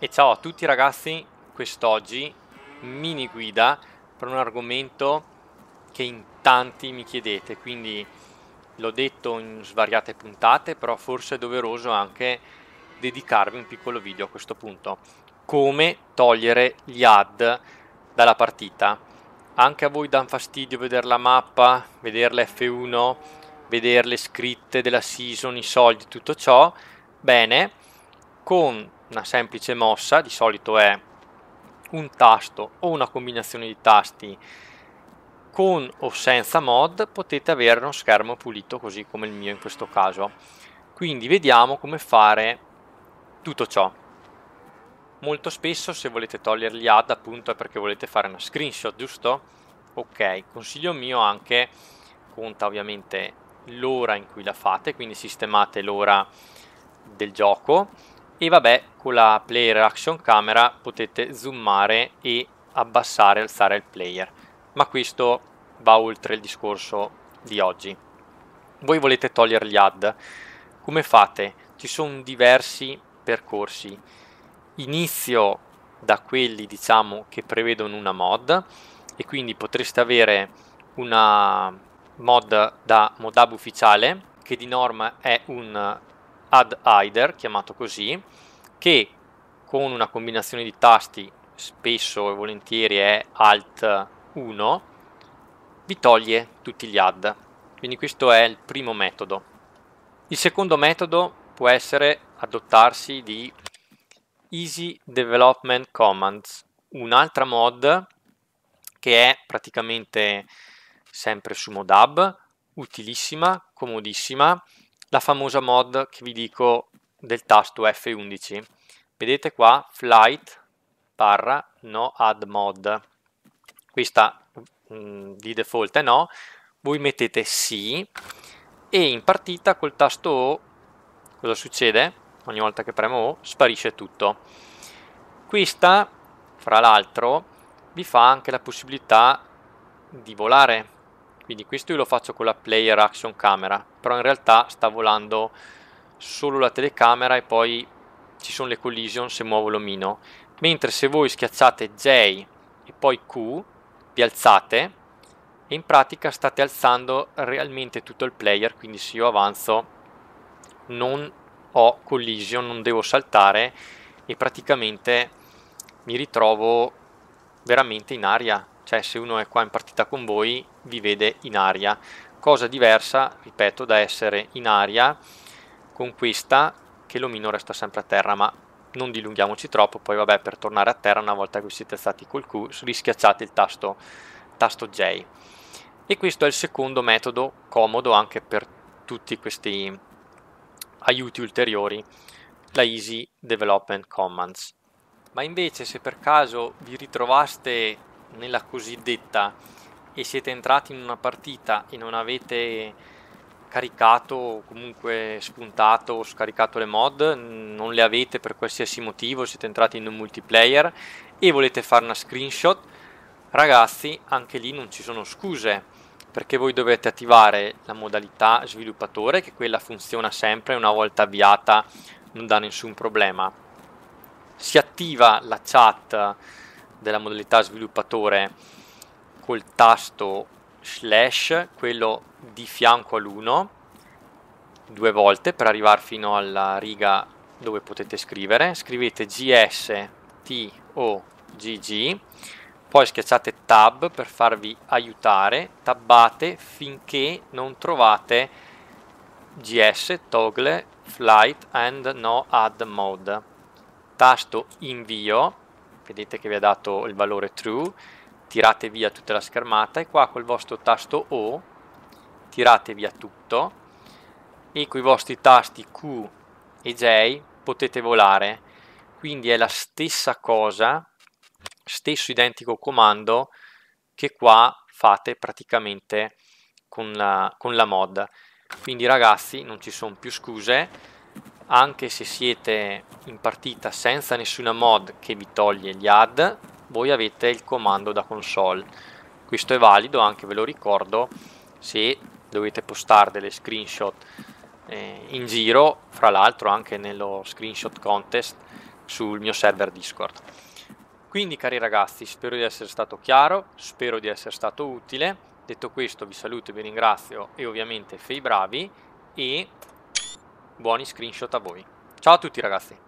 E ciao a tutti ragazzi, quest'oggi mini guida per un argomento che in tanti mi chiedete, quindi l'ho detto in svariate puntate, però forse è doveroso anche dedicarvi un piccolo video a questo punto. Come togliere gli ad dalla partita. Anche a voi dà fastidio vedere la mappa, vedere lf 1 vedere le scritte della season, i soldi, tutto ciò. Bene, con una semplice mossa, di solito è un tasto o una combinazione di tasti con o senza mod potete avere uno schermo pulito così come il mio in questo caso quindi vediamo come fare tutto ciò molto spesso se volete toglierli ad appunto è perché volete fare una screenshot giusto? ok consiglio mio anche conta ovviamente l'ora in cui la fate quindi sistemate l'ora del gioco e vabbè, con la player action camera potete zoomare e abbassare e alzare il player. Ma questo va oltre il discorso di oggi. Voi volete togliere gli add Come fate? Ci sono diversi percorsi. Inizio da quelli diciamo che prevedono una mod e quindi potreste avere una mod da modab ufficiale che di norma è un add hider, chiamato così, che con una combinazione di tasti spesso e volentieri è alt 1, vi toglie tutti gli add. Quindi questo è il primo metodo. Il secondo metodo può essere adottarsi di Easy Development Commands, un'altra mod che è praticamente sempre su Modab, utilissima, comodissima, la famosa mod che vi dico del tasto F11. Vedete qua, flight barra no add mod. questa mh, mm, di default è no, voi mettete sì e in partita col tasto O cosa succede? Ogni volta che premo O sparisce tutto. Questa, fra l'altro, vi fa anche la possibilità di volare quindi questo io lo faccio con la player action camera, però in realtà sta volando solo la telecamera e poi ci sono le collision se muovo l'omino. Mentre se voi schiacciate J e poi Q, vi alzate e in pratica state alzando realmente tutto il player, quindi se io avanzo non ho collision, non devo saltare e praticamente mi ritrovo veramente in aria cioè se uno è qua in partita con voi vi vede in aria, cosa diversa, ripeto, da essere in aria con questa che l'omino resta sempre a terra, ma non dilunghiamoci troppo, poi vabbè per tornare a terra una volta che siete stati col Q rischiacciate il tasto, tasto J. E questo è il secondo metodo comodo anche per tutti questi aiuti ulteriori, la Easy Development Commands. Ma invece se per caso vi ritrovaste nella cosiddetta e siete entrati in una partita e non avete caricato o comunque spuntato o scaricato le mod, non le avete per qualsiasi motivo, siete entrati in un multiplayer e volete fare una screenshot, ragazzi anche lì non ci sono scuse perché voi dovete attivare la modalità sviluppatore che quella funziona sempre una volta avviata non dà nessun problema si attiva la chat della modalità sviluppatore col tasto slash, quello di fianco all'1, due volte per arrivare fino alla riga dove potete scrivere. Scrivete gstogg, poi schiacciate tab per farvi aiutare, tabbate finché non trovate gs toggle flight and no add mode. Tasto invio vedete che vi ha dato il valore true, tirate via tutta la schermata e qua col vostro tasto O tirate via tutto e con i vostri tasti Q e J potete volare. Quindi è la stessa cosa, stesso identico comando che qua fate praticamente con la, con la mod. Quindi ragazzi non ci sono più scuse anche se siete in partita senza nessuna mod che vi toglie gli add, voi avete il comando da console. Questo è valido anche, ve lo ricordo, se dovete postare delle screenshot eh, in giro, fra l'altro anche nello screenshot contest sul mio server Discord. Quindi cari ragazzi, spero di essere stato chiaro, spero di essere stato utile. Detto questo vi saluto e vi ringrazio e ovviamente fei bravi e buoni screenshot a voi. Ciao a tutti ragazzi!